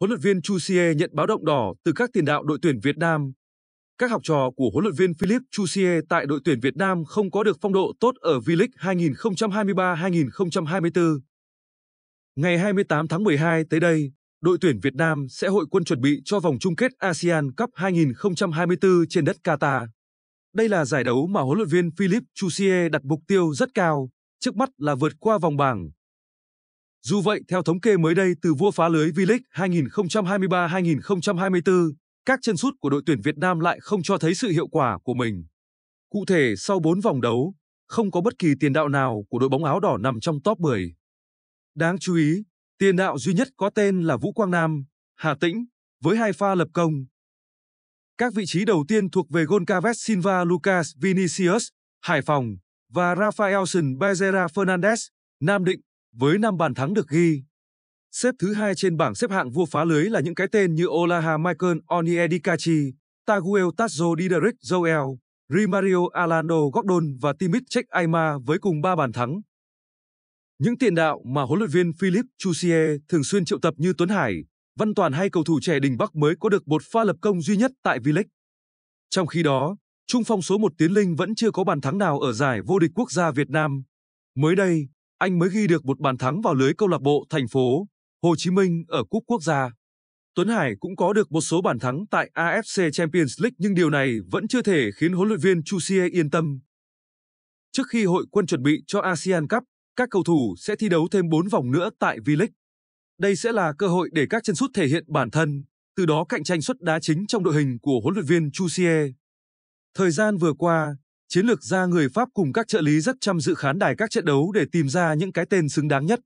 Huấn luyện viên Chusie nhận báo động đỏ từ các tiền đạo đội tuyển Việt Nam. Các học trò của huấn luyện viên Philip Chusie tại đội tuyển Việt Nam không có được phong độ tốt ở V-League 2023-2024. Ngày 28 tháng 12 tới đây, đội tuyển Việt Nam sẽ hội quân chuẩn bị cho vòng chung kết ASEAN Cup 2024 trên đất Qatar. Đây là giải đấu mà huấn luyện viên Philip Chusie đặt mục tiêu rất cao, trước mắt là vượt qua vòng bảng dù vậy, theo thống kê mới đây từ vua phá lưới V-League 2023-2024, các chân sút của đội tuyển Việt Nam lại không cho thấy sự hiệu quả của mình. Cụ thể, sau 4 vòng đấu, không có bất kỳ tiền đạo nào của đội bóng áo đỏ nằm trong top 10. Đáng chú ý, tiền đạo duy nhất có tên là Vũ Quang Nam, Hà Tĩnh, với hai pha lập công. Các vị trí đầu tiên thuộc về Goncalves Silva Lucas Vinicius, Hải Phòng và Rafaelson Bezerra Fernandez, Nam Định với 5 bàn thắng được ghi. Xếp thứ hai trên bảng xếp hạng vua phá lưới là những cái tên như Olaha Michael Oniedikachi, Taguel Tazzo Diderik Joel, Rimario Alando Gordon và Timit Cech Aima với cùng 3 bàn thắng. Những tiền đạo mà huấn luyện viên Philip Chusie thường xuyên triệu tập như Tuấn Hải, Văn Toàn hay cầu thủ trẻ Đình Bắc mới có được một pha lập công duy nhất tại V-League. Trong khi đó, trung phong số 1 Tiến Linh vẫn chưa có bàn thắng nào ở giải vô địch quốc gia Việt Nam. Mới đây, anh mới ghi được một bàn thắng vào lưới câu lạc bộ thành phố Hồ Chí Minh ở cúp quốc gia. Tuấn Hải cũng có được một số bàn thắng tại AFC Champions League nhưng điều này vẫn chưa thể khiến huấn luyện viên Chu Chusie yên tâm. Trước khi hội quân chuẩn bị cho ASEAN Cup, các cầu thủ sẽ thi đấu thêm 4 vòng nữa tại V-League. Đây sẽ là cơ hội để các chân sút thể hiện bản thân, từ đó cạnh tranh suất đá chính trong đội hình của huấn luyện viên Chu Chusie. Thời gian vừa qua, Chiến lược gia người Pháp cùng các trợ lý rất chăm dự khán đài các trận đấu để tìm ra những cái tên xứng đáng nhất.